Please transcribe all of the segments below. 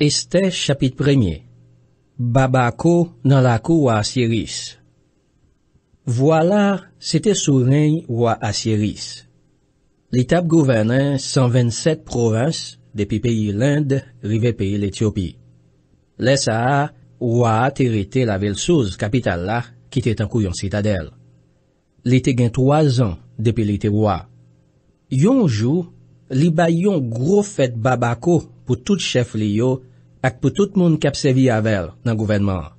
Este chapit premye. Babako nan lako wa Asyiris. Vwa la, sete souren wwa Asyiris. Li tab gouvenen 127 provins depi peyi l'Inde rive peyi l'Ethiopi. Le sa, wwa aterite la velsouz kapital la kite tankou yon citadel. Li te gen 3 an depi li te wwa. Yon jou, li bay yon gro fet babako pou tout chef li yo, ak pou tout moun kapsevi avel nan gouvenman.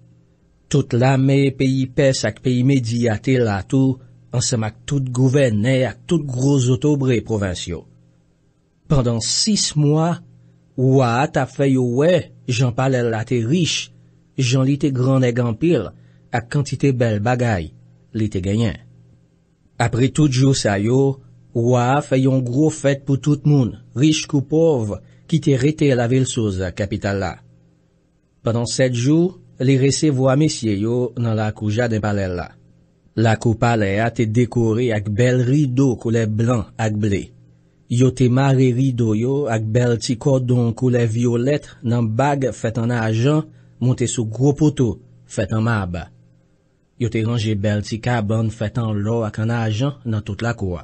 Tout la me peyi pes ak peyi medya te latou, ansem ak tout gouvenne ak tout grozotobre provincio. Pendan sis mwa, waa ta feyo we, jan pale la te riche, jan li te gran e gampil, ak kantite bel bagay, li te genyen. Apre tout jou sa yo, waa feyon gro fet pou tout moun, riche kou povre, ki te rete la vil souza kapital la. Pendan set jou, li rese vo amesye yo nan la akouja den pale la. La akou pale a te dekore ak bel rido kou le blan ak ble. Yo te mare rido yo ak bel ti kodon kou le violet nan bag fet an ajan monte sou gro poutou fet an mab. Yo te range bel ti kaban fet an lo ak an ajan nan tout la koua.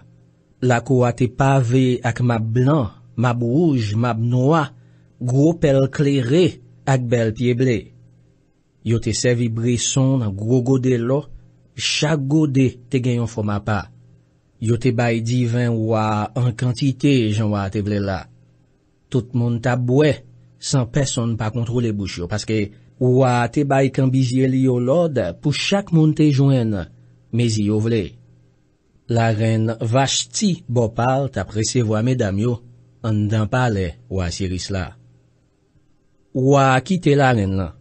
La koua te pave ak mab blan Mabouj, mabnoua, gro pel klerè ak bel pieble. Yo te se vibri son an gro gode lo, chak gode te genyon foma pa. Yo te bay divan waa an kantite jan waa te ble la. Tout moun ta bwe, san peson pa kontrou le bouch yo, paske waa te bay kambizye liyo lod pou chak moun te jwen, mezi yo vle. La ren vach ti bopal ta presye wame damyo. An dan pale, wwa Siris la. Wwa akite lanen lan.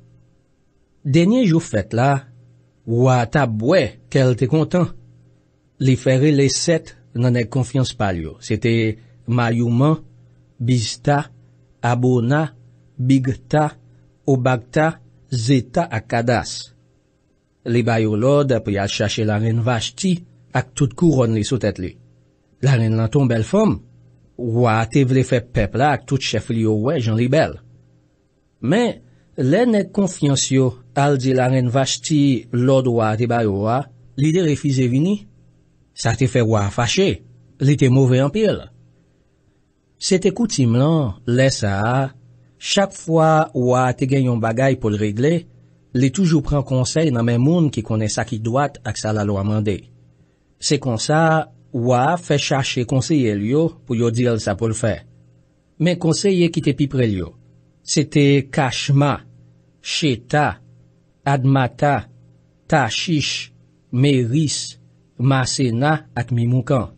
Denye jou fèt la, wwa ta bwe, kel te kontan. Li fère li sèt nan ek konfians pal yo. Sète mayouman, bizta, abona, bigta, obakta, zeta ak kadas. Li bayo lod api al chache lanen vaj ti ak tout kou ron li sou tèt li. Lanen lan ton bel fòm. Wa te vle fe pepla ak tout chefl yo we jan li bel. Men, le net konfiansyo al di la ren vach ti lod wa te bayo wa, li de refize vini. Sa te fe wa fache, li te mouve anpil. Se te koutim lan, le sa, chak fwa wa te gen yon bagay pou l'regle, li toujou pran konsey nan men moun ki kone sa ki dwak ak sa la lo amande. Se kon sa, Ouwa fè chache konseye liyo pou yo dir sa pou l fè. Men konseye ki te pi pre liyo. Sete Kashma, Sheta, Admata, Tashish, Meris, Masena ak Mimoukan.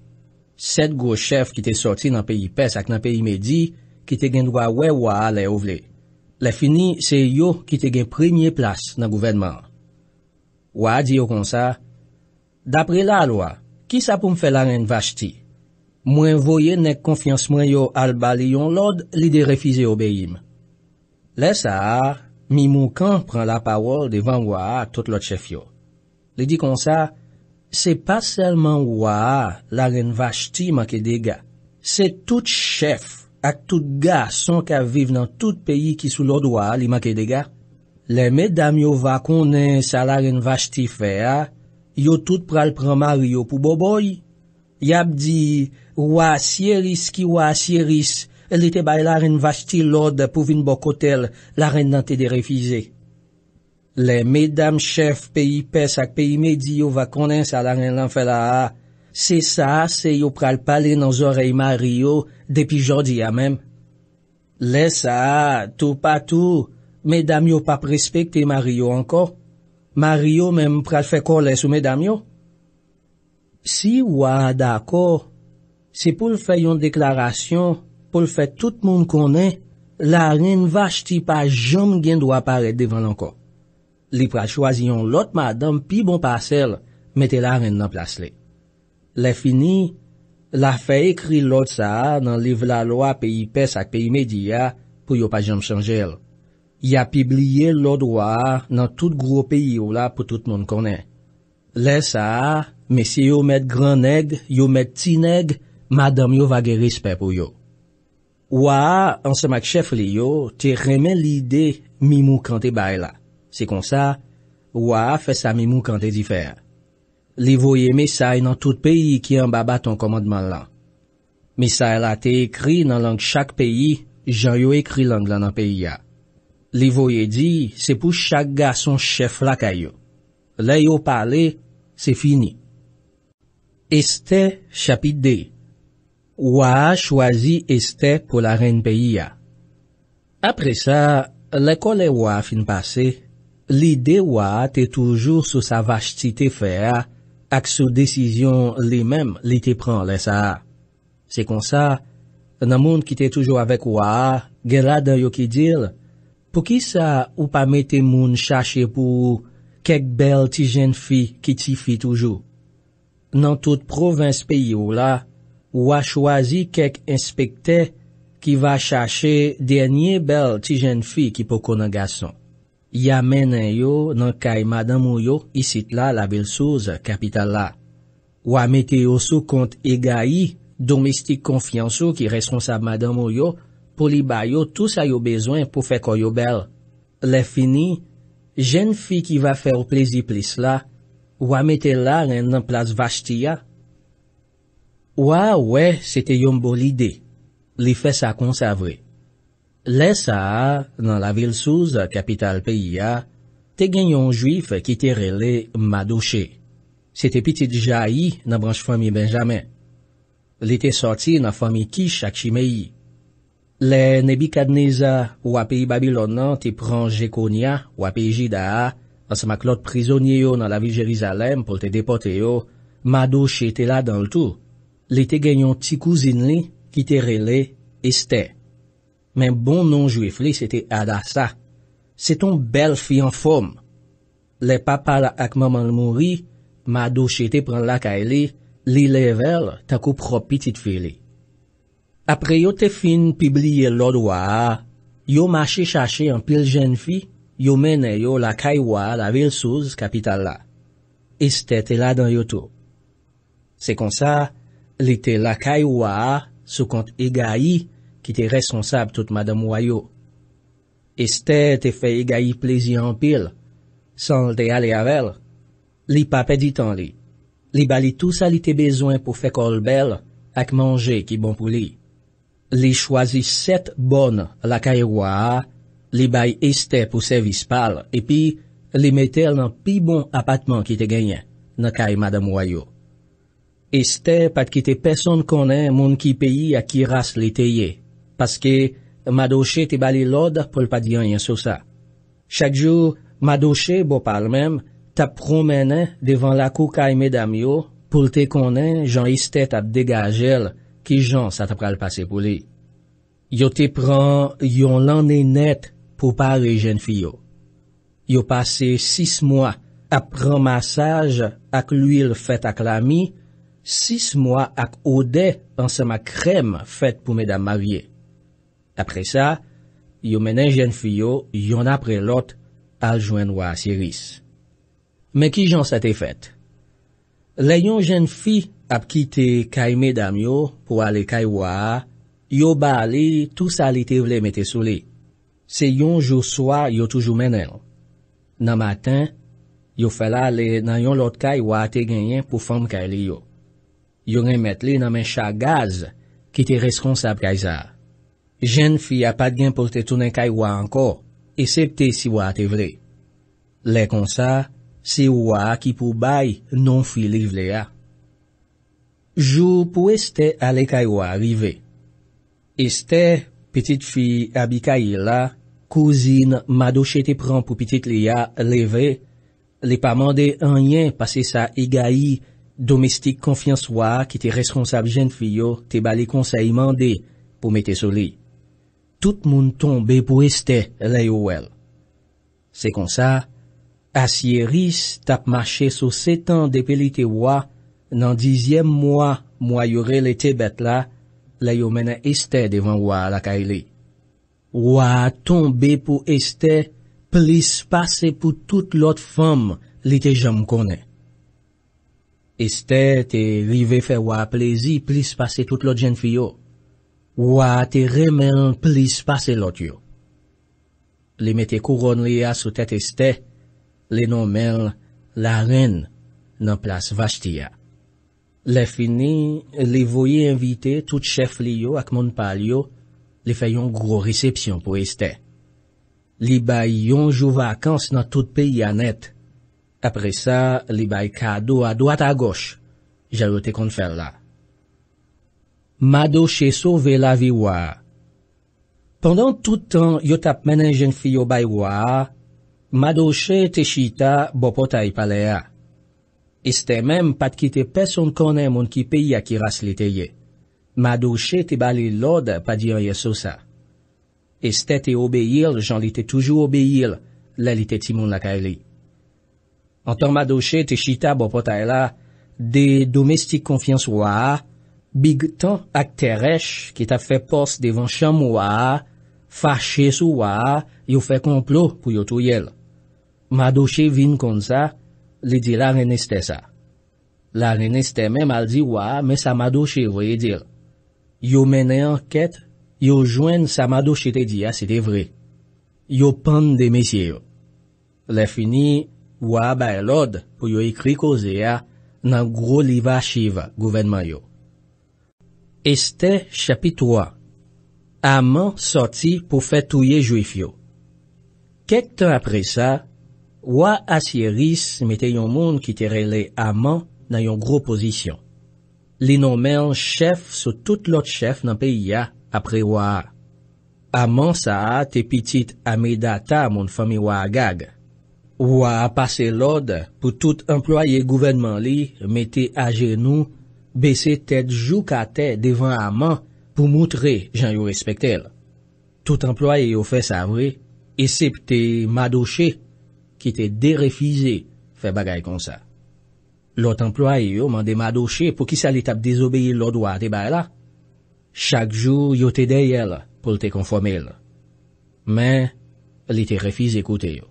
Sed go chef ki te sorti nan peyi Pes ak nan peyi Medi ki te gen dwa we waa la yo vle. La fini se yo ki te gen premye plas nan gouvenman. Ouwa di yo kon sa. Dapre la l waa. Ki sa pou m fè la renvachti? Mwen voye nek konfiansmwen yo al bali yon lod li de refize obeyim. Le sa, mi moukan pran la pawol devan waa tot lot chef yo. Li di kon sa, se pa selman waa la renvachti makede ga. Se tout chef ak tout ga son ka vive nan tout peyi ki sou lod waa li makede ga. Le me dam yo wakounen sa la renvachti fè ya, Yo tout pral pran Mario pou bo boy. Yap di, wwa siyeris ki wwa siyeris, li te bay laren vasti lode pou vin bokotel laren nante de refize. Le, medam chef peyi pes ak peyi medi yo va konen sa laren lanfe la ha. Se sa, se yo pral pale nan zorey Mario depi jodi ya mem. Le sa, tou patou, medam yo pa prespekte Mario anko. Maryo menm pral fè kon lè sou mè damyon? Si wadakor, se pou l fè yon deklarasyon, pou l fè tout moun konnen, la ren vach ti pa jom gen dwa paret devan lankon. Li pral chwazyon lot madam pi bon pasel, mette la ren nan plasle. Le fini, la fè ekri lot sa nan liv la loa pe yi pes ak pe yi media pou yo pa jom chanjèl. Ya pibliye lod waa nan tout gro peyi yo la pou tout moun konen. Le sa, mesye yo met gran neg, yo met ti neg, madam yo vage rispe pou yo. Waa, ansa mak chef li yo, te remen lide mimou kante bay la. Se kon sa, waa fe sa mimou kante difer. Li voye mesay nan tout peyi ki yon baba ton komadman lan. Mesay la te ekri nan lang chak peyi, jan yo ekri lang lan an peyi ya. Li voye di, se pou chak ga son chef la kayo. Le yo pale, se fini. Este chapide. Wa a chwazi este pou la ren peyi ya. Apre sa, le kole wa fin pase, li de wa te toujou sou sa vach ti te fe a, ak sou desizyon li mem li te pran le sa. Se kon sa, nan moun ki te toujou avek wa, gela da yo ki diri, Pou ki sa ou pa mette moun chache pou kek bel ti jen fi ki ti fi toujou? Nan tout provins pe yo la, ou a chwazi kek inspekte ki va chache denye bel ti jen fi ki pou konen gason. Ya menen yo nan kay madam ou yo isit la la vil souz kapital la. Ou a mette yo sou kont e gayi domestik konfianso ki resron sa madam ou yo. O li bayo tout sa yo bezwen pou fekoy yo bel. Le fini, jen fi ki va fe o plezi plis la, wame te la ren nan plas vastiya. Wa, we, se te yon bolide. Li fe sa konsavre. Le sa a, nan la vil souz, kapital peyi a, te gen yon juif ki te rele madouche. Se te piti dija a yi nan branj fami Benjamin. Li te soti nan fami kish a kshimeyi. Le Nebi Kadneza wapi Babilon nan te pran Jekonia wapi Jidaha, ansa mak lot prizonye yo nan la vil Jerizalem pou te depote yo, ma do chete la dan l'tou. Le te genyon ti kouzin li, ki te rele, este. Men bon non juifli, se te ada sa. Se ton bel fiyan fom. Le papa la akman man l'mouri, ma do chete pran laka li, li level ta koupropi tit fili. Apre yo te fin pibliye lor waa, yo mache chache an pil jen fi, yo mene yo la kay waa la vil souz kapital la. Este te la dan yo tou. Se kon sa, li te la kay waa sou kont e gayi ki te resonsab tout madam wayo. Este te fe e gayi plezi an pil, san l te ale avel. Li pa pedi tan li. Li bali tout sa li te bezwen pou fe kol bel ak manje ki bon pou li. Li chwazi set bon la kaye waa, li bay este pou servis pal, epi li metel nan pi bon apatman ki te genyen, na kaye madame wayo. Este pat ki te peson konen moun ki peyi a kiras li teye, paske madoche te bali lod pou l pa di genyen sou sa. Chak jou, madoche bo pal mem, ta promenen devan la kou kaye medam yo, pou l te konen jan este ta degajel, Ki jan sa te pral pase pou li? Yo te pran yon lanenet pou pare jen fiyo. Yo pase sis mwa ap pran masaj ak l'uil fet ak l'ami, sis mwa ak ode ansema krem fet pou me dam avye. Apre sa, yo menen jen fiyo yon apre lot aljwenwa a Siris. Men ki jan sa te fet? Le yon jen fiyo, ap ki te kay medam yo pou ale kay waa, yo ba li tout sa li te vle mette sou li. Se yon jou swa, yo toujou menen. Na matin, yo fel ale nan yon lot kay waa te genyen pou fom kay li yo. Yo gen mette li nan men chak gaz ki te reskonsab kay za. Jen fi apat gen pou te tonen kay waa anko, esepte si waa te vle. Le kon sa, se waa ki pou bay non fi li vle ya. Jou pou este ale kaywa rive. Este, petite fi abika yi la, kouzin madoche te pran pou petite liya leve, li pa mande anyen pase sa egayi domestik konfianswa ki te reskonsab jen fiyo te bali konsey mande pou mete soli. Tout moun tombe pou este le yo el. Se kon sa, asye ris tap mache so setan depeli te wwa Nan dizyem mwa mwa yore le tebet la, le yo menen este devan waa la kaile. Waa tombe pou este, plis pase pou tout lot fom li te jom konen. Este te rive fe waa plezi plis pase tout lot jen fiyo. Waa te remen plis pase lot yo. Le mette kouron li a sou tet este, le non men la ren nan plas vaj ti ya. Le fini, li voye invite tout chef li yo ak moun pal yo, li fayon gro resepsyon pou este. Li bay yonjou vakans nan tout peyi anet. Apre sa, li bay kado a doat a goch. Jalote konfer la. Madoche sou ve la viwa. Pendan tout tan yot ap menenjen fi yo bay wa, madoche te shita bo potay pale ya. E ste menm pat ki te peson konen moun ki peyi akiras li te ye. Madouche te bali loda pa dirye sou sa. E ste te obeye jen li te toujou obeye lalite ti moun lakay li. Antan madouche te chita bo potay e la, de domestik konfians waa, big tan ak teresh ki ta fe pos devan chanm waa, fache sou waa, yo fe konplo pou yo tou ye. Madouche vin kon sa, li di la reneste sa. La reneste menm al di waa, me samadouche voye dir. Yo mene anket, yo jwen samadouche te di ya, ah, se te vre. Yo pande de mesye yo. Le fini, waa baye lod, pou yo ikri koze ya, nan gro liwa chiva gouvenman yo. Este chapit waa. Aman soti pou fetouye juif yo. Kek tan apre sa, Wa asyeris mette yon moun ki terele aman nan yon gro pozisyon. Li nou men chèf sou tout lot chèf nan peyi ya apre wa a. Aman sa a te pitit amedata moun fami wa a gag. Wa a pase lod pou tout employe gouvenman li mette a genou besè tèt jou kate devan aman pou moutre jan yon respektel. Tout employe yo fè savre, esè pte madoche. ki te derefize fè bagay kon sa. Lot employe yo mande madoche pou ki sa li tap désobeye lo doa te bay la. Chak jou yo te dey el pou te konfome el. Men, li te refize koute yo.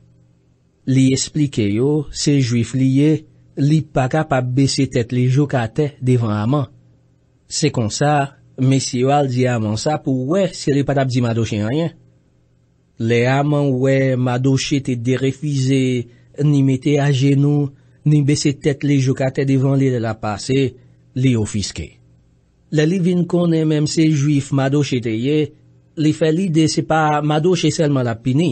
Li esplike yo se juif liye li pa ka pa bese tèt li jokate devan aman. Se kon sa, mesi yo al di aman sa pou wè se li pa tap di madoche anyen. Le haman we madoche te derefize, ni mette a genou, ni besetet le jokate devan li la pase, li ofiske. Le li vin konen memse juif madoche te ye, li felide se pa madoche selman la pini.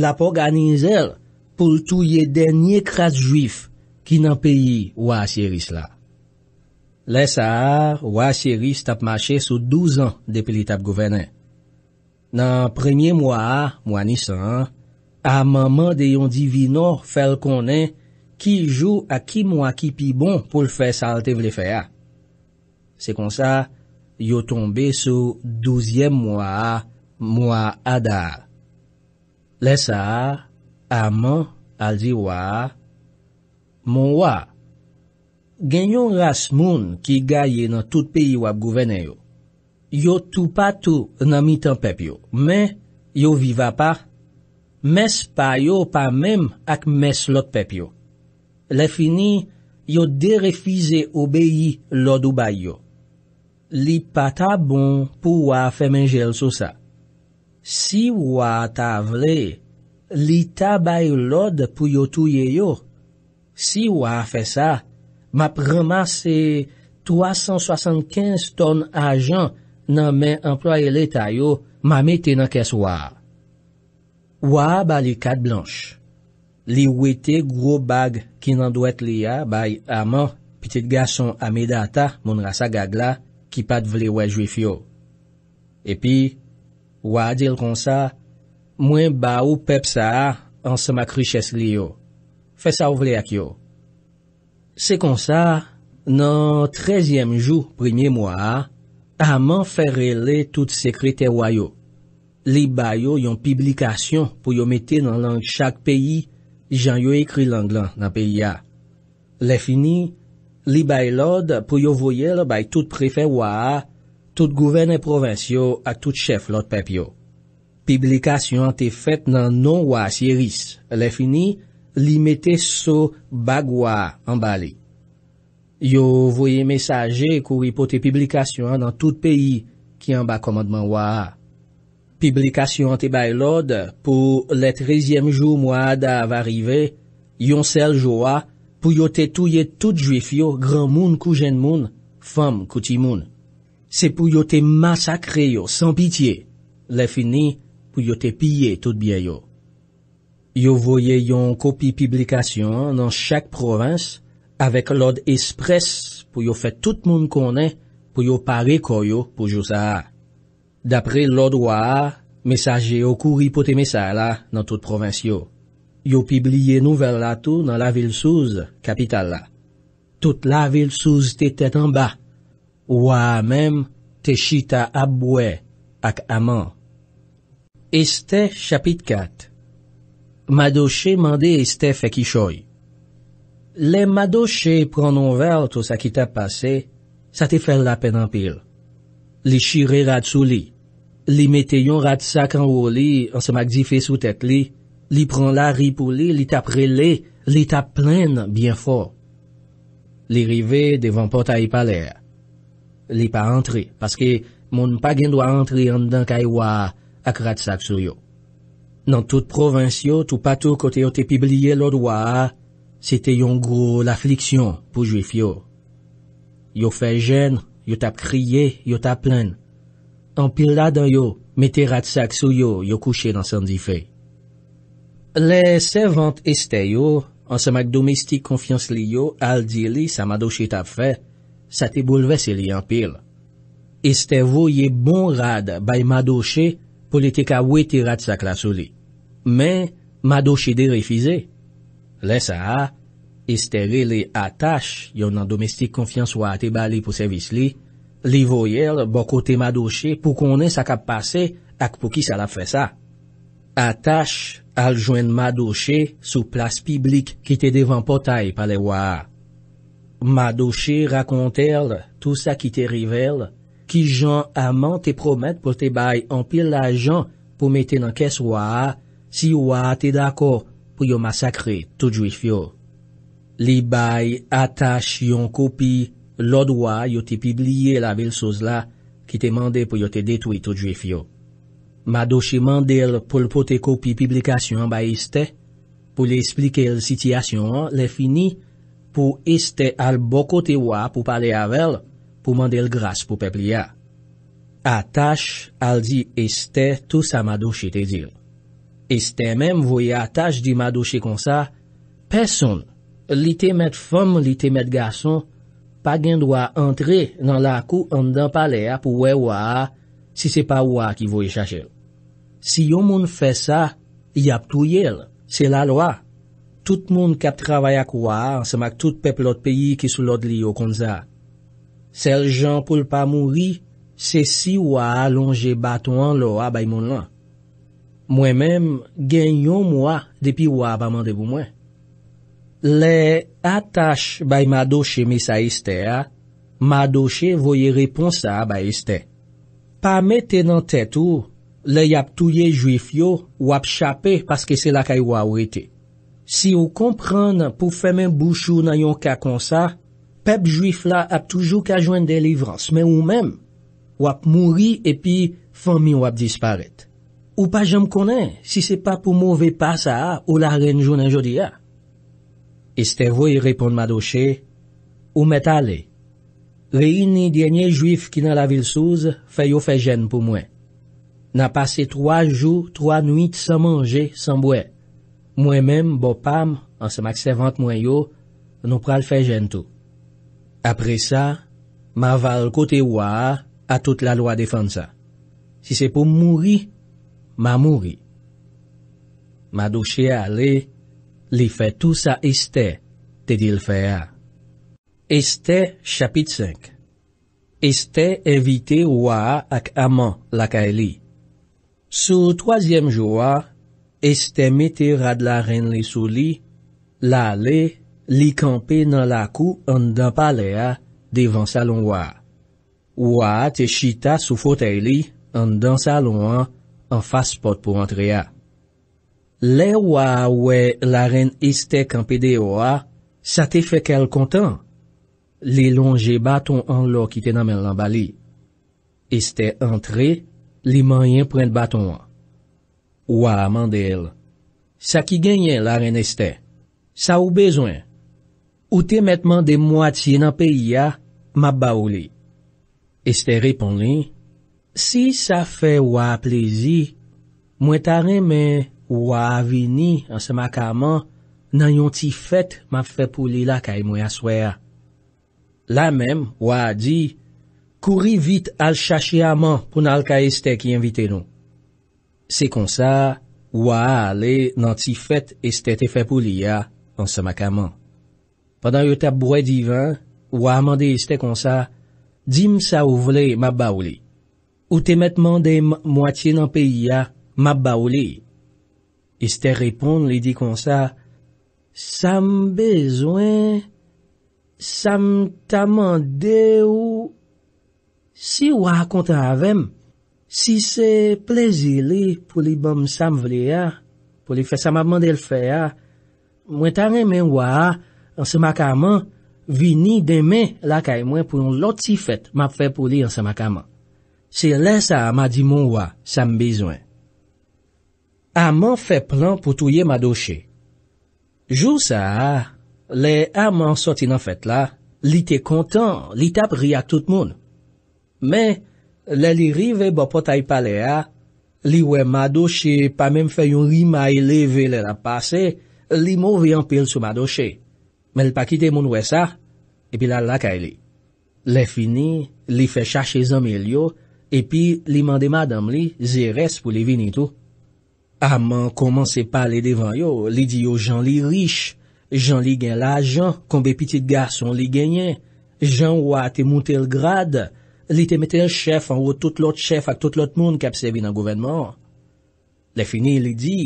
La pog anin zel pou tou ye denye kras juif ki nan peyi wa Asieris la. Le sahar wa Asieris tap mache sou douz an depilit ap govene. Nan premye mwa, mwa nisan, a manman de yon divino fel konen ki jou a ki mwa ki pi bon pou l fè salte vle fè a. Se kon sa, yo tombe sou douzyem mwa, mwa ada. Lè sa, a man al di waa, mwen waa, genyon ras moun ki gaye nan tout peyi wap gouvene yo. yo tou pa tou nan mi tan pep yo, men yo viva pa, mes pa yo pa men ak mes lot pep yo. Le fini, yo derefize obeyi lot ou bay yo. Li pa ta bon pou wa fe menjel sou sa. Si wa ta vle, li ta bay lot pou yo touye yo. Si wa fe sa, ma prema se 375 ton ajan nan men employe leta yo, mame te nan kes waa. Waa ba li kat blanche. Li wete gro bag ki nan dwet li ya, bay aman, pitit gason ame data, moun rasa gag la, ki pat vle wè juif yo. Epi, waa dil kon sa, mwen ba ou pep sa a, ansa makri ches li yo. Fè sa w vle ak yo. Se kon sa, nan trezyem jou, premiye mwa a, Aman ferele tout se kritewayo. Li bayo yon publikasyon pou yo mette nan lang chak peyi jan yo ekri lang lan nan peyi ya. Le fini, li bay lode pou yo voye la bay tout prefe waa, tout gouvene provensyo ak tout chef lot pepyo. Publikasyon an te fet nan non waa siris. Le fini, li mette sou bag waa an bale. Yo voye mesaje e kou ipote publikasyon nan tout peyi ki an ba komadman waa. Publikasyon te bay lode pou le trezyem jou mwa da ava rive, yon sel jou waa pou yote touye tout juif yo gran moun kou jen moun, fam kouti moun. Se pou yote masakre yo san pitye, le fini pou yote pye tout bye yo. Yo voye yon kopi publikasyon nan chak provins, Avek lod espres pou yo fet tout moun konen pou yo pare koyo pou jousa a. Dapre lod wa a, mesaje yo kouri pou te mesaje la nan tout provinsyo. Yo pibliye nouvel la tou nan la vil souz kapital la. Tout la vil souz te tete an ba. Wa a mem te shita abwe ak aman. Este chapit kat. Madoshe mande este fekishoy. Le madoche pranon ver to sa ki tap pase, sa te fer la penampil. Li shire rad sou li, li meteyon rad sak an wou li an se mak zife sou tet li, li pran la ripou li, li tap rele, li tap plen bien fo. Li rive devan pota e paler. Li pa antre, paske moun pa gen dwa antre an dan kaywa ak rad sak sou yo. Nan tout provincio, tou patou kote yo te pibliye lodo wa a, Se te yon gro l'afliksyon pou jwif yo. Yo fe jen, yo tap kriye, yo tap plen. Anpil la dan yo, me terat sak sou yo, yo kouche dansan di fe. Le servant este yo, ansemak domestik konfians li yo, al di li sa madoche tap fe, sa te bouleve se li anpil. Este vo ye bon rad bay madoche pou li te ka we terat sak la sou li. Men, madoche de refize. Lesa, este ve le atache yon nan domestik konfians wate bali pou servis li, li voyel bokote madoche pou konen sa kap pase ak pou ki sa la fwe sa. Atache aljwen madoche sou plas piblik ki te devan potay pale waa. Madoche rakontel tou sa ki te rivel ki jan aman te promet pou te bay ampil la jan pou mete nan kes waa si waa te dako. pou yo masakre toujwi fyo. Li bay atas yon kopi lodo wa yote pibliye lavel souz la ki te mande pou yote detwi toujwi fyo. Madoshi mandel pou l'pote kopi piblikasyon ba este, pou l'esplike l sityasyon lè fini, pou este al boko te wa pou pale avel, pou mandel gras pou pepli ya. Atas al di este tou sa madoshi te dil. Este menm voye ataj di madouche kon sa, peson, li te met fom, li te met gason, pa gen do a entre nan la kou an dan pale ap ouwe waa si se pa waa ki voye chache. Si yo moun fe sa, yap touye l, se la l waa. Tout moun kap travay ak waa, se mak tout peplot peyi ki sou lod li yo kon za. Sel jan pou l pa mouri, se si waa lonje bat wan l waa bay moun lan. Mwen menm gen yon mwa depi wap amande pou mwen. Le atache bay madoche misa iste a, madoche voye reponsa a bay iste. Pa mette nan tet ou, le yap touye juif yo wap chape paske se la kay wawite. Si ou komprend pou femen bouchou nan yon ka konsa, pep juif la ap toujou ka jwen delivrans. Men ou menm wap mouri epi fomi wap disparet. Ou pa jom konen, si se pa pou mou ve pa sa, ou la renjou nan jodi ya. Este vwe y repond ma doche, ou met ale. Le yin ni denye juif ki nan la vil souz, fe yo fe jen pou mwen. Na pase 3 jou, 3 nuit, san manje, san mwen. Mwen men, bo pam, an se mak se vante mwen yo, nou pral fe jen tou. Apre sa, ma val kote wwa a, a tout la lwa defansa. Si se pou moun ri... Ma mouri. Ma douche a le, li fe tout sa este, te dil fe a. Este, chapit 5. Este evite waa ak aman laka e li. Sou toasyem joua, este mete rad la ren li sou li, la le, li kampe nan la kou an dan pale a, devan salon waa. Waa te chita sou fote li, an dan salon waa, an faspot pou antre ya. Le waw we la ren este kampede waw, sa te fekel kontan. Li lonje baton an lo ki te namen lan bali. Este antre, li mayen pren baton an. Waw mandel, sa ki genye la ren este. Sa ou bezwen. Ou te metman de mwati nan peyi ya, ah, mab ba ou li. Este repon li, Si sa fe wap lezi, mwen tare men wap avini an sema kaman nan yon ti fet map fe pou li la kay mwen aswe a. La men wap di, kouri vit al chashi a man pou nalka este ki invite nou. Se kon sa, wap ale nan ti fet este te fe pou li a an sema kaman. Padan yon tap bwe divan, wap amande este kon sa, dim sa ou vle map ba ou li. ou te met mande mwati nan peyi ya, mab ba ou li. Iste repon li di kon sa, sam bezwen, sam tamande ou, si wak konta avem, si se plezi li pou li bom sam vli ya, pou li fese mab mande l fe ya, mwen tan remen wak, an se makaman, vini deme la kay mwen pou yon loti fet, mab fe pou li an se makaman. Se lè sa am a di moun wè, sa m bezwen. Aman fè plan pou touye madoche. Jou sa, lè aman soti nan fèt la, li te kontan, li tap ri ak tout moun. Mè, lè li rive bo potay pale a, li wè madoche pa mèm fè yon rima eleve lè la pase, li mou ri anpil sou madoche. Mè l pa kite moun wè sa, epi la lakay e li. Lè fini, li fè chache zanmèl yo, Epi, li mande madam li, ze res pou li vini tou. Aman, koman se pale devan yo, li di yo jan li rich, jan li gen la jan, konbe pitit garson li genyen, jan wate mounte l grad, li te mette l chef an wote tout lot chef ak tout lot moun kapsevi nan gouvenman. Le fini, li di,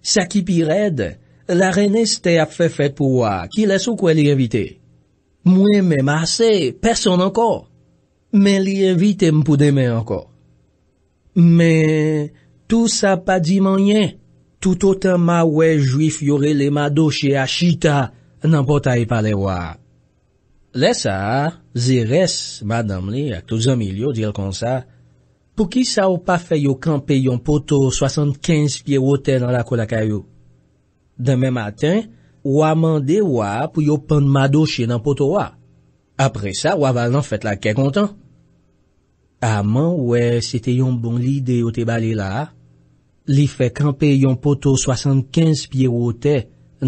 sa ki pi red, la rene se te ap fe fet pou wak, ki les ou kwen li evite. Mwen me mase, person anko. Men li evite mpou deme anko. Men, tout sa pa di manyen. Tout o tan ma wey juif yore le madoche a chita, nan potay e pale wa. Le sa, ze res, madame li, ak tou zomilyo, dir kon sa, pou ki sa ou pa fe yo kampe yon poto 75 pie wote nan lakou lakay yo. Deme maten, waman de wa pou yo pan madoche nan poto wa. Apre sa, wavan nan fet la ke kontan. Aman wè sete yon bon li de yo te bale la, li fè kampe yon poto 75 piye wote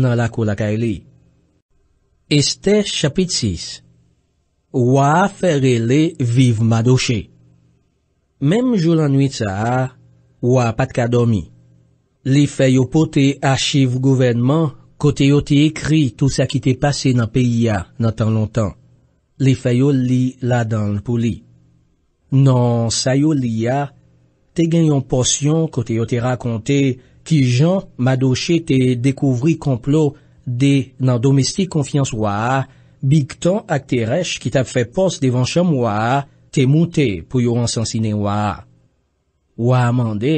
nan lakou lakay li. Este chapit 6 Waa fère le viv madoche. Mem joul anuit sa, waa pat ka domi. Li fè yo pote achiv gouvenman kote yo te ekri tout sa ki te pase nan peyi ya nan tan lontan. Li fè yo li la dan pou li. Nan sa yo li a, te gen yon porsyon kote yo te rakonte ki jan madoche te dekouvri komplo de nan domestik konfians waa, bik ton ak te rech ki tap fe pos devan chanm waa, te moute pou yo ansansine waa. Waa mande,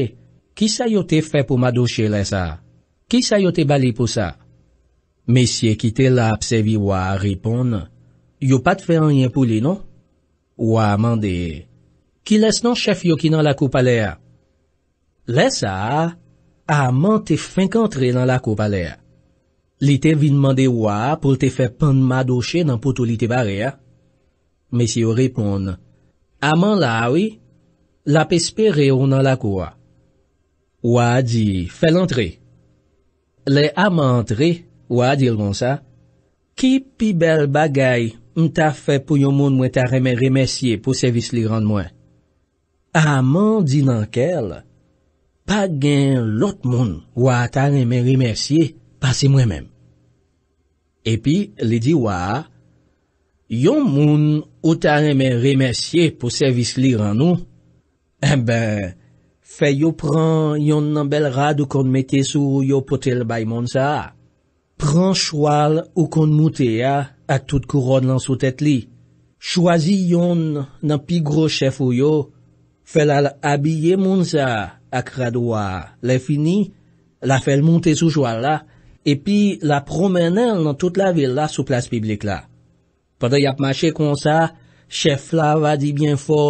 ki sa yo te fe pou madoche le sa? Ki sa yo te bale pou sa? Mesye ki te la apsevi waa ripon, yo pat fe anyen pou li non? Waa mande, ki les nan chèf yo ki nan la koup alea. Les a, a man te fènk antre nan la koup alea. Li te vi nman de waa pou te fè pan ma douche nan poutou li te barea. Mesye yo repoun, a man la wii, la pe spere ou nan la kouwa. Waa di, fè l'antre. Le a man antre, waa dir moun sa, ki pi bel bagay mta fè pou yon moun mwen ta remè remè sye pou sevis li grand mwen. Aman di nan kel, pa gen lot moun wata ne me remersye pasi mwen men. Epi, li di waa, yon moun wata ne me remersye pou servis li ran nou, en eh ben, fe yo pran yon nan bel rad wakon metes ou yo potel bay moun sa. Pran chwal wakon mouteya atout kouron lan sou tet li. Chwazi yon nan pi gro chef ou yo, fèl al abye moun sa ak rado wa le fini, la fèl moun te sou jwal la, epi la promenel nan tout la vil la sou plas piblik la. Pwede yap mache kon sa, chef la va di bien fo,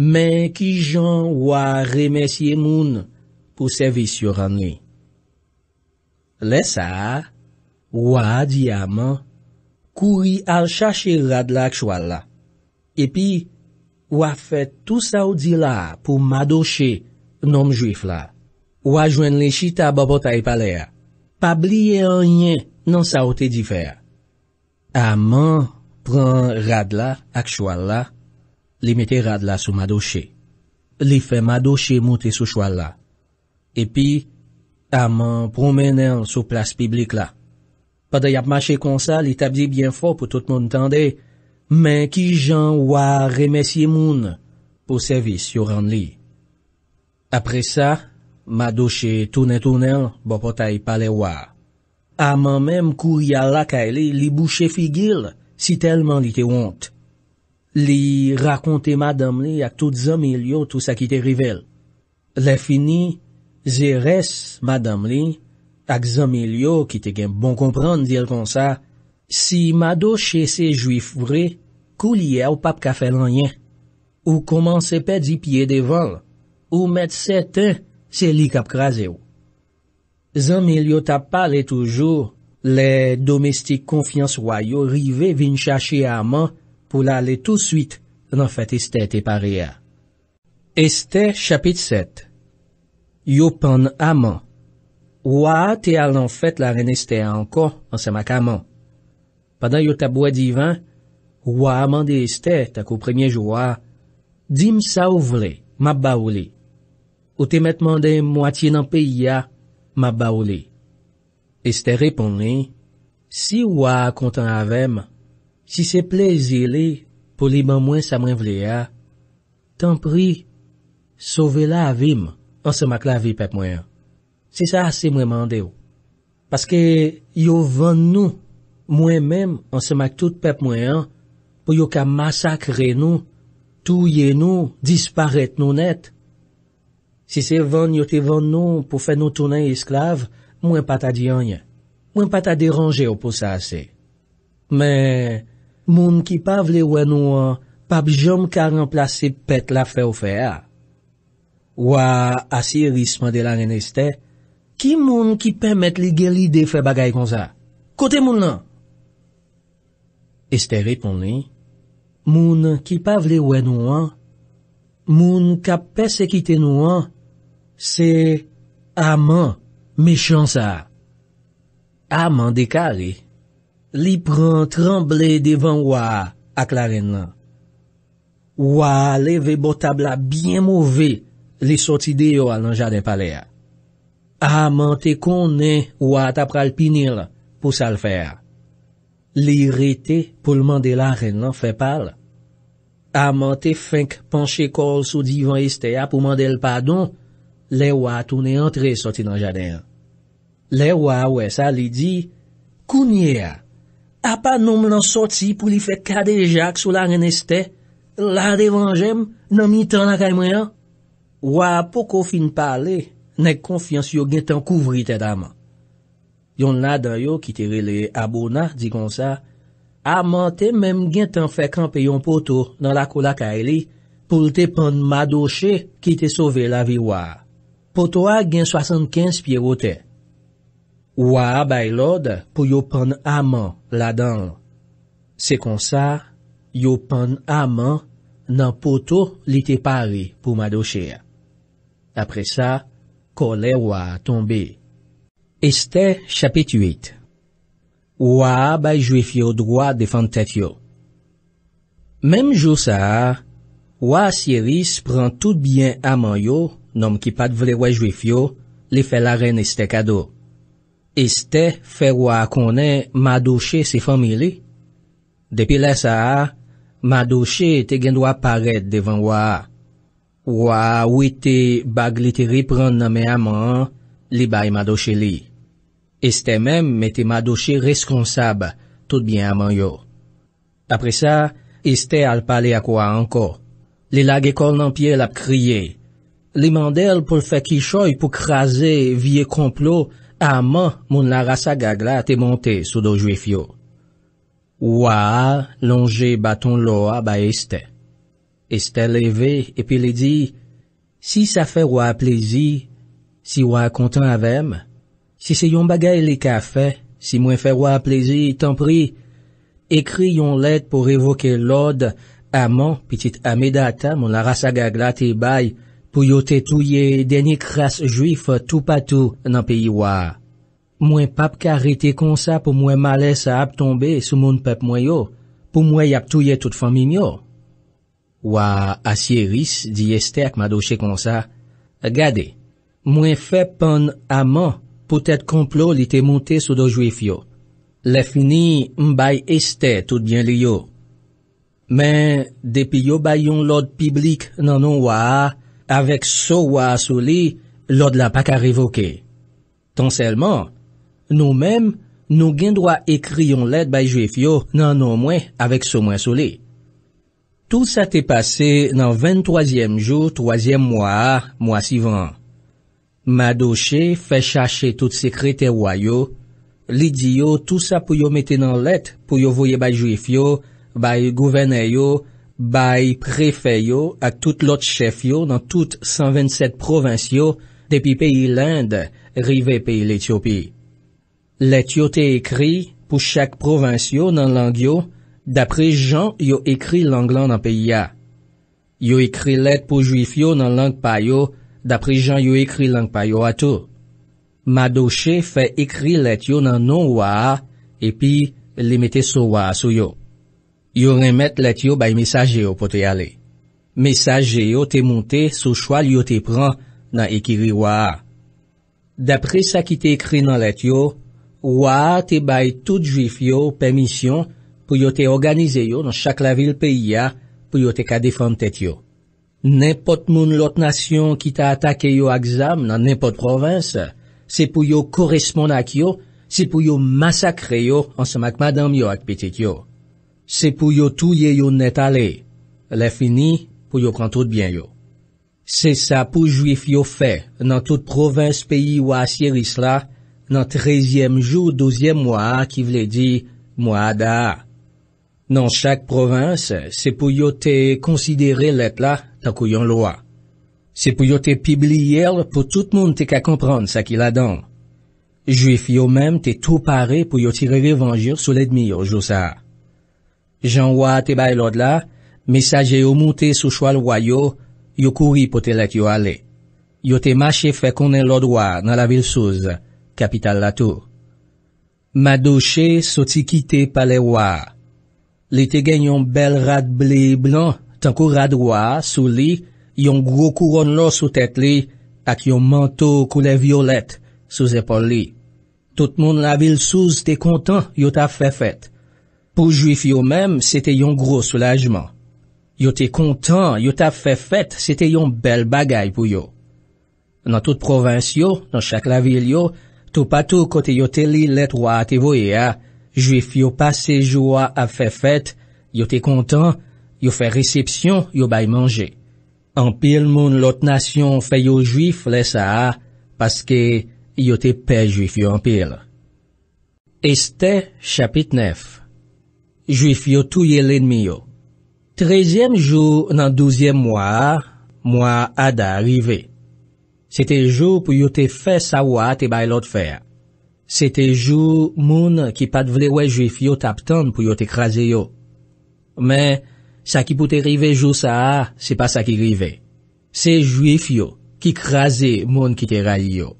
men ki jan wa remesye moun pou sevi suran li. Le sa, wa diyaman, koui al chache rad la ak jwal la, epi, Wafet tou sa ou di la pou madoche nom jwif la. Wajwen li chita babotay palea. Pa bliye anye nan sa ou te di fer. Aman pren rad la ak chwal la. Li mete rad la sou madoche. Li fe madoche mouti sou chwal la. Epi, aman promenel sou plas piblik la. Pade yap mache kon sa, li tabi bien fo pou tout moun tende. men ki jan wa remesye moun pou sevis yoran li. Apre sa, ma doche tonen tonen bo potay pale wa. Aman menm kou yal la ka ele li bouche figil si telman li te wont. Li rakonte madam li ak tout zomilyo tout sa ki te rivel. Le fini, ze res madam li ak zomilyo ki te gen bon kompran di el kon sa Si mado chese juif vre, kou liye ou pap kafe lanyen, ou koman sepe di pye devan, ou met sete, se li kap kraze ou. Zan mi liyo tap pale toujou, le domestik konfians wayo rive vin chache a man pou la le tout suite nan fete este te pare a. Este chapit set Yo pan a man Wa te al nan fete la ren este anko an sema ka man. Padan yo tabwe divan, wwa mande este tako premyen jo wwa, di msa ou vle, maba ou le. Ou te met mande mwati nan pe ya, maba ou le. Este repon li, si wwa kontan avem, si se pleze li, pou li mwen mwen sa mwen vle ya, tan pri, sove la avim, an se mak la avipet mwen. Se sa se mwen mande yo. Paske yo vwenn nou, Mwen men, an se mak tout pep mwen an, pou yo ka masakre nou, touye nou, disparet nou net. Si se ven yote ven nou pou fe nou tonen esklav, mwen pata diyonye. Mwen pata deranje ou pou sa ase. Men, moun ki pa vle wè nou an, pap jom ka remplase pet la fe ou fe a. Ou a ase rispande lan en este, ki moun ki pèm met li geli de fe bagay kon sa? Kote moun nan! Este reponi, moun ki pavle wè nouan, moun kapè se kitè nouan, se aman mechansa. Aman dekari, li pran tremble devan waa ak laren lan. Waa leve botabla byen mouve li soti deyo alan jade palea. Aman te konen waa tapral pinil pou sal fèr. Li rete pou lman de la ren nan fe pal. A man te fink panche kol sou divan este a pou man del padon, le wa tou ne antre soti nan jade an. Le wa wesa li di, kounye a, a pa noum nan soti pou li fe kade jak sou la ren este, la devan jem nan mi tan la kaymwe an. Wa pou kofin pale, nek konfyan si yo gen tan kouvri te daman. Yon ladan yo ki te rele abou na, di kon sa, aman te menm gen tan fekanpe yon poto nan lakou laka e li, pou lte pen madoshe ki te sove la viwa. Poto a gen 75 piye wote. Wwa abay lode pou yo pen aman ladan. Se kon sa, yo pen aman nan poto li te pare pou madoshe. Apre sa, kole wwa tombe. Este chapit 8 Waa bay juif yo drwa defante tyo. Mem jou sa, waa si eris pran tout byen aman yo, nom ki pat vle waa juif yo, li fe la ren este kado. Este fe waa konen madoche se famili. Depi la sa, madoche te gen dwa paret devan waa. Waa wite bag li teri pran name aman li bay madoche li. Este menm mette ma douche reskonsab, tout bien aman yo. Apre sa, este al pale akwa anko. Le lage kol nan pie lap kriye. Le mandel pou l fekishoy pou krasi vie komplo, aman moun la rasa gagla te monte sou do juif yo. Ouwa a longe baton loa ba este. Este leve epi li di, si sa fe waa plezi, si waa kontan avem, Si se yon bagay li ka fe, si mwen fe waa plezi, tan pri, ekri yon let pou revoke lode aman, pitit amedata, mwen la rasa gagla te bay, pou yo te touye denye kras juif tou patou nan peyi waa. Mwen pap ka rete kon sa pou mwen male sa ap tombe sou moun pep mwen yo, pou mwen yap touye tout fami myo. Waa asye ris, di estek ma doche kon sa, gade, mwen fe pon aman, pou tèd komplo li tè monte sou do juif yo. Le fini mbay este tout bien li yo. Men, depi yo bayon lod piblik nan nou wa a, avèk sou wa a sou li, lod la pa ka revoke. Ton selman, nou menm, nou gen dwa ekriyon led bay juif yo nan nou mwen avèk sou mwen sou li. Tout sa tè pase nan 23èm jou, 3èm mwa a, mwa si vran. Madoche fè chache tout sekre tewayo, lidiyo tout sa pou yo mette nan let pou yo voye bay juif yo, bay gouvene yo, bay prefe yo, ak tout lot chef yo nan tout 127 provins yo, depi peyi l'Inde, rive peyi l'Ethiopi. Let yo te ekri pou chak provins yo nan lang yo, dapre jan yo ekri lang lan nan peyi ya. Yo ekri let pou juif yo nan lang pay yo, Dapri jan yo ekri lank pa yo ato. Ma doche fe ekri let yo nan nou wa a, epi li mette sou wa a sou yo. Yo remet let yo bay mesaje yo pote ale. Mesaje yo te monte sou chwal yo te pran nan ekiri wa a. Dapri sa ki te ekri nan let yo, wa a te bay tout jif yo pe misyon pou yo te organize yo nan chak la vil pe ya pou yo te ka deforme tet yo. Nèpot moun lot nasyon ki ta atake yo ak zam nan nèpot provins, se pou yo koresponde ak yo, se pou yo masakre yo ansa mak madam yo ak piti kyo. Se pou yo touye yo net ale, le fini pou yo kantout bien yo. Se sa pou juif yo fe nan tout provins peyi yo asyer isla nan trezyem jou, douzyem mwa ki vle di mwa da. Nan chak provins, se pou yo te konsidere let la. Sè pou yo te pibli yèl pou tout moun te ka kompran sa ki la dan. Juif yo mèm te tou pare pou yo ti revivanjir sou ledmi yo jousa. Jan wò a te bay lòd la, mesajè yo moutè sou chwal wò yo, yo kouri pou te let yo ale. Yo te mâche fè konen lòd wò nan la vil souz, kapital la tou. Ma do chè, sò ti kite pale wò. Li te genyon bel rat blé blan, Tankou radwa sou li, yon gro kouron lo sou tet li, ak yon manto koule violet sou zepol li. Tout moun la vil souz te kontan yon ta fe fet. Pou juif yo menm, se te yon gro soulajman. Yon te kontan, yon ta fe fet, se te yon bel bagay pou yo. Nan tout provincio, nan chak la vil yo, tou patou kote yon te li letwa te voye a, juif yo pasejwa a fe fet, yon te kontan, Yo fè resepsyon, yo bay manje. Anpil moun lot nasyon fè yo juif lè sa, paske yo te pè juif yo anpil. Este chapit nef. Juif yo touye lenmi yo. Trezyem jou nan douzyem mwa, mwa ada arive. Sete jou pou yo te fè sa wate bay lot fè. Sete jou moun ki pat vle wè juif yo tap ton pou yo te krasi yo. Men, Sa ki pou te rive jou sa a, se pa sa ki rive. Se juif yo ki krasi moun ki te ray yo.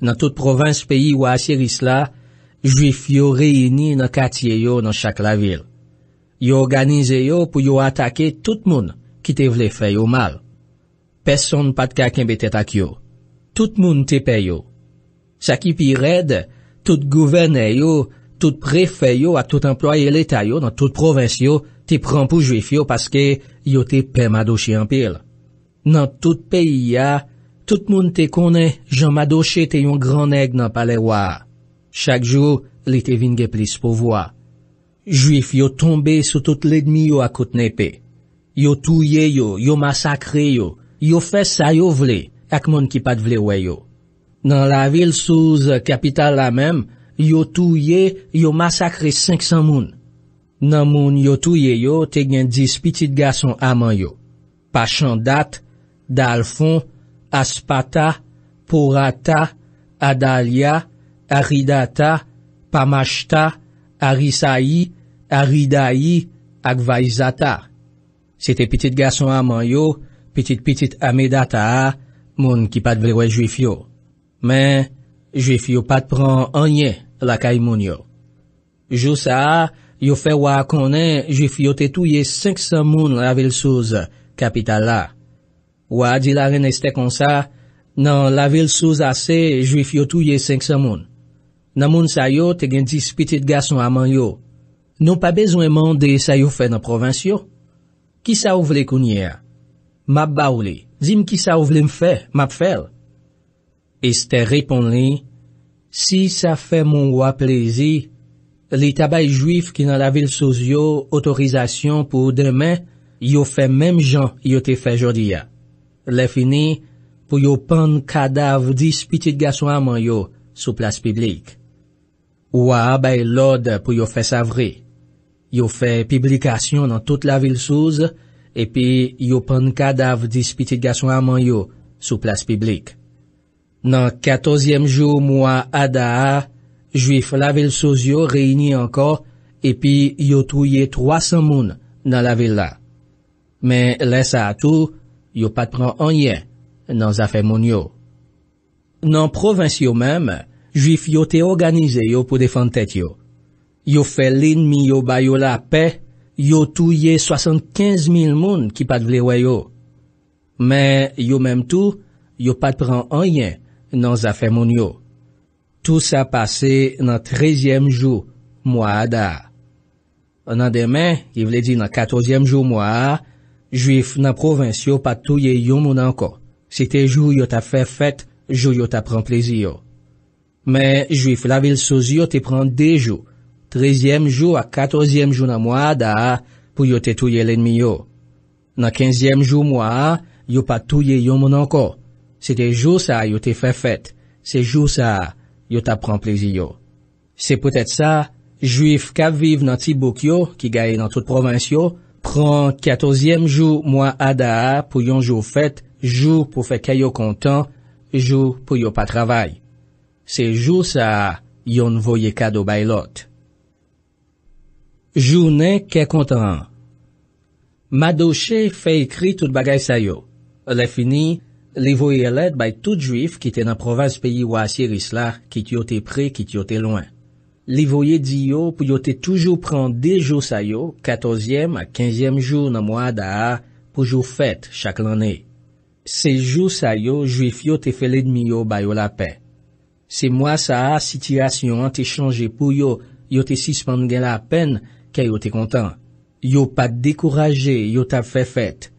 Nan tout provans peyi ou asir isla, juif yo reyini nan katye yo nan chak la vil. Yo organize yo pou yo atake tout moun ki te vle fe yo mal. Peson pat kaken bete tak yo. Tout moun te pe yo. Sa ki pi red, tout gouvene yo, tout prefe yo ak tout employe leta yo nan tout provans yo, Ti pran pou juif yo paske yo te pe madoche yon pil. Nan tout peyi ya, tout moun te kone, jom madoche te yon gran neg nan pale wa. Chak jou, li te vinge plis po vwa. Juif yo tombe sou tout ledmi yo akout nepe. Yo touye yo, yo masakre yo, yo fes sa yo vle, ak moun ki pat vle we yo. Nan la vil souz kapital la mem, yo touye, yo masakre 500 moun. Nan moun yo touye yo, te gen diz pitit gason aman yo. Pachan dat, dalfon, aspata, porata, adalia, aridata, pamashta, arisayi, aridayi, akvayzata. Se te pitit gason aman yo, pitit-pitit amedata a, moun ki pat vlewe juif yo. Men, juif yo pat pran anye lakay moun yo. Jou sa a, Yo fè wak konen, jif yo te touye 500 moun la vil souz kapital la. Wadilaren este konsa, nan la vil souz ase jif yo touye 500 moun. Nan moun sayo te gen dis piti de gason amanyo. Non pa bezwenman de sayo fè nan provansyon. Ki sa ou vle kounye a? Map ba ou li? Zim ki sa ou vle m fè? Map fèl? Este repon li, Si sa fè moun wap lezi, Li tabay juif ki nan la vil souz yo otorizasyon pou demen, yo fe menm jan yo te fe jodi ya. Le fini pou yo pen kadav dis piti gason aman yo sou plas piblik. Ou a bay lode pou yo fe savri. Yo fe piblikasyon nan tout la vil souz, e pi yo pen kadav dis piti gason aman yo sou plas piblik. Nan katozyem jou mwa a da a, Jwif la vil sozyo reyni ankor epi yo touye 300 moun nan la vil la. Men lensa atou, yo pat pran anyen nan zafen moun yo. Nan provins yo menm, jwif yo te oganize yo pou defan tet yo. Yo felin mi yo bayo la pe, yo touye 75 mil moun ki pat vlewayo. Men yo menm tou, yo pat pran anyen nan zafen moun yo. tout sa pase nan trezyem jou, mwa da. Nan demen, ki vle di nan katozyem jou mwa, juif nan provins yo pa touye yon moun anko. Se te jou yo ta fe fet, jou yo ta pren plezi yo. Men, juif la vil sozi yo te pren de jou, trezyem jou a katozyem jou nan mwa da, pou yo te touye lenn mi yo. Nan kenzyem jou mwa, yo pa touye yon moun anko. Se te jou sa yo te fe fet, se jou sa a, yo ta pran plezi yo. Se pwetet sa, juif ka vive nan ti bouk yo, ki gaye nan tout provins yo, pran katozyem jou mwa ada a, pou yon jou fèt, jou pou fè kè yo kontan, jou pou yo pa travay. Se jou sa a, yon voye kado bay lot. Jou nen ke kontan. Madouche fè ekri tout bagay sa yo. Le fini, Li voye let bay tout juif ki te nan provans peyi wa asir isla, ki ti yo te pre, ki ti yo te loin. Li voye di yo pou yo te toujou pran de jou sa yo, katozyem a kenzyem jou nan mwa da a pou jou fèt chak lanè. Se jou sa yo, juif yo te fèle dmi yo bayo la pè. Se mwa sa a, sitiyasyon an te chanje pou yo, yo te sispande gen la pen, kè yo te kontan. Yo pa dekoraje, yo ta fè fèt.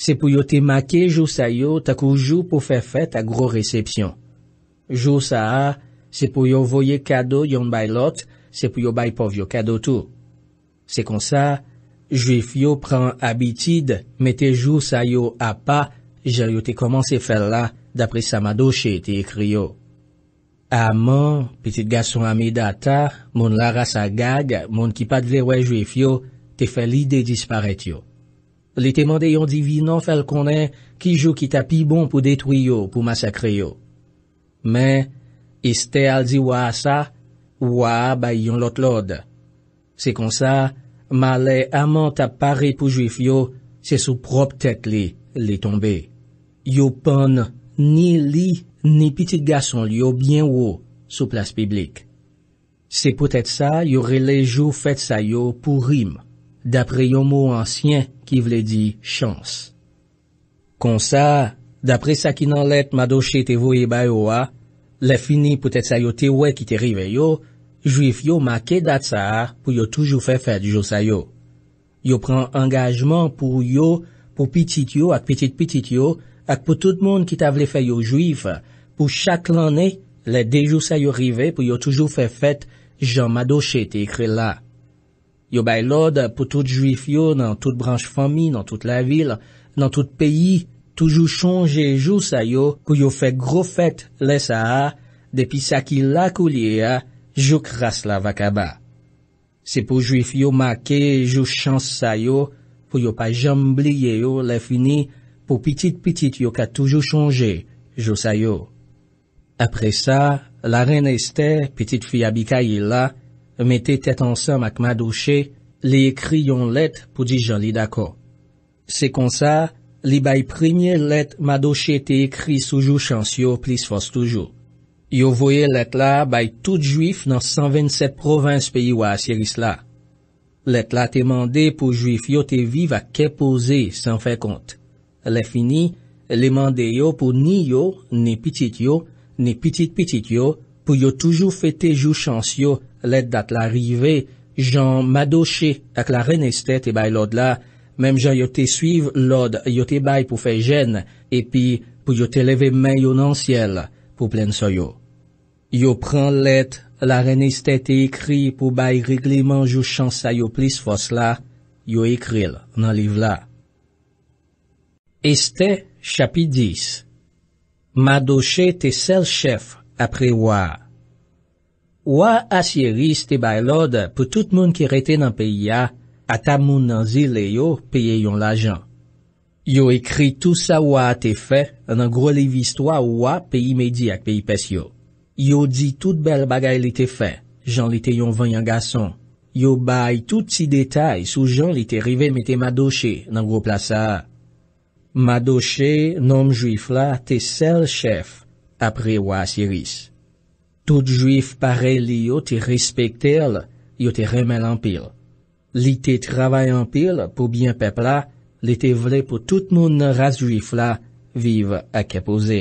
Se pou yo te make jou sa yo, ta kou jou pou fe fe ta gro resepsyon. Jou sa a, se pou yo voye kado yon bay lot, se pou yo bay pov yo kado tou. Se kon sa, juif yo pran abitid, me te jou sa yo a pa, jay yo te komanse fel la, dapre sa ma doche te ekri yo. Aman, petit gason ame data, moun la rasa gag, moun ki pad le wè juif yo, te fel li de disparet yo. Li temande yon divi nan fel konen ki jo ki ta pi bon pou detwi yo pou masakre yo. Men, iste al di waa sa, waa bay yon lot lode. Se kon sa, male amant apare pou juif yo se sou prop tet li li tombe. Yo pon ni li ni pitit gason li yo bien wo sou plas piblik. Se potet sa, yore le jo fet sa yo pou rim. Dapre yo mou ansyen ki vle di chans. Kon sa, dapre sa ki nan let madoche te voye bayo wa, le fini pou tè sa yo te wè ki te rive yo, juif yo makè dat sa a pou yo toujou fè fèt jou sa yo. Yo pran angajman pou yo, pou pitit yo ak pitit pitit yo, ak pou tout moun ki ta vle fè yo juif, pou chak lanè le de jou sa yo rive pou yo toujou fè fèt jan madoche te ekre la. Yo bay lode pou tout juif yo nan tout branche fami, nan tout la vil, nan tout peyi, toujou chonje jou sayo pou yo fe gro fet lesa a, depi sa ki la kou liye a, jou kras la vakaba. Se pou juif yo make, jou chans sayo, pou yo pa jambliye yo le fini, pou pitit-pitit yo ka toujou chonje, jou sayo. Apre sa, la rene este, pitit fi abika yi la, Mette tet ansam ak madoche, li ekri yon let pou di jan li dako. Se kon sa, li bay premye let madoche te ekri sou jou chans yo plis fos toujou. Yo voye let la bay tout juif nan 127 provins peyiwa a Siris la. Let la te mande pou juif yo te vive ak ke pose san fe kont. Le fini, le mande yo pou ni yo, ni pitit yo, ni pitit pitit yo, pou yo toujou fete jou chans yo. Let dat la rive, jan madoche ak la ren este te bay lod la, menm jan yo te suiv lod yo te bay pou fe jen, epi pou yo te leve men yo nan siel pou plen soyo. Yo pran let la ren este te ekri pou bay regleman jo chansa yo plis fos la, yo ekril nan liv la. Este chapi 10 Madoche te sel chef apre waa Wa Asiris te bay lode pou tout moun ki rete nan peyi ya, ata moun nan zile yo peye yon lajan. Yo ekri tout sa wa ate fe, nan gro levis toa wa peyi medi ak peyi pes yo. Yo di tout bel bagay li te fe, jan li te yon vanyan gason. Yo bay tout ti detay sou jan li te rive me te madoche nan gro plasa. Madoche, nom juif la, te sel chef apre wa Asiris. Tout juif pare li yo te respekte al, yo te remel anpil. Li te travay anpil pou byen pepla, li te vle pou tout moun ras juif la vive ak apose.